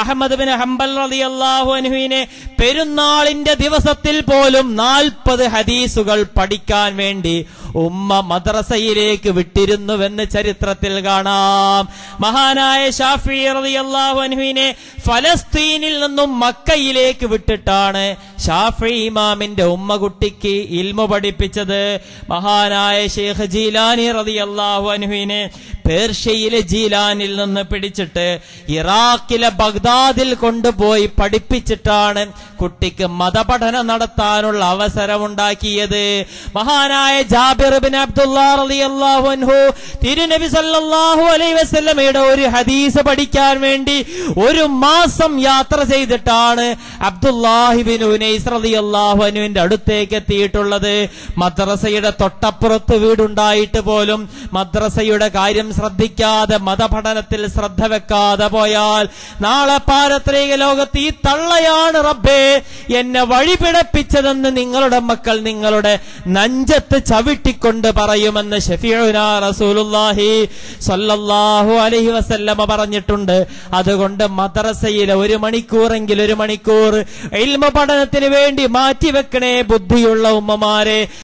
Ahmed bin Hanbal റതി അള്ളാഹു പെരുന്നാളിന്റെ ദിവസത്തിൽ പോലും നാൽപ്പത് ഹദീസുകൾ പഠിക്കാൻ വേണ്ടി ഉമ്മ മദ്രസയിലേക്ക് വിട്ടിരുന്നുവെന്ന് ചരിത്രത്തിൽ കാണാം മഹാനായ ഷാഫി റതി അള്ളാഹു അനുവിനെ ഫലസ്തീനിൽ നിന്നും മക്കയിലേക്ക് വിട്ടിട്ടാണ് ഷാഫി ഇമാമിന്റെ ഉമ്മ കുട്ടിക്ക് ഇൽമ പഠിപ്പിച്ചത് മഹാനായ ഷേഖ് ജീലാനി റതി അള്ളാഹു അനുവിനെ പേർഷ്യയിലെ ജീലാനിൽ നിന്ന് പിടിച്ചിട്ട് ഇറാഖിലെ ബഗ്ദാദിൽ കൊണ്ടുപോയി പഠിപ്പിച്ചിട്ടാണ് കുട്ടിക്ക് മതപഠനം നടത്താനുള്ള അവസരമുണ്ടാക്കിയത് മഹാനായ ജാബിർ ബിൻ അബ്ദുല്ലാഹു തിരുനബി സല്ലാഹു അലൈ വസ്ലമയുടെ ഒരു ഹദീസ് പഠിക്കാൻ വേണ്ടി ഒരു മാസം യാത്ര ചെയ്തിട്ടാണ് അബ്ദുല്ലാഹിബിൻ ഉനൈസ് അടുത്തേക്ക് എത്തിയിട്ടുള്ളത് മദ്രസയുടെ തൊട്ടപ്പുറത്ത് വീടുണ്ടായിട്ട് പോലും മദ്രസയുടെ കാര്യം ശ്രദ്ധിക്കാതെ മതപഠനത്തിൽ ശ്രദ്ധ വെക്കാതെ പോയാൽ നാളെ പാരത്രിക ലോകത്ത് ഈ തള്ളയാണ് റബ്ബേ എന്നെ വഴിപിടപ്പിച്ചതെന്ന് നിങ്ങളുടെ മക്കൾ നിങ്ങളുടെ നഞ്ചത്ത് ചവിട്ടിക്കൊണ്ട് പറയുമെന്ന് ഷഫീഉന അലൈഹി വസല്ലമ പറഞ്ഞിട്ടുണ്ട് അതുകൊണ്ട് മദ്രസയിലെ ഒരു മണിക്കൂറെങ്കിൽ ഒരു മണിക്കൂർ ഇൽമ പഠനത്തിന് വേണ്ടി മാറ്റിവെക്കണേ ബുദ്ധിയുള്ള ഉമ്മമാരെ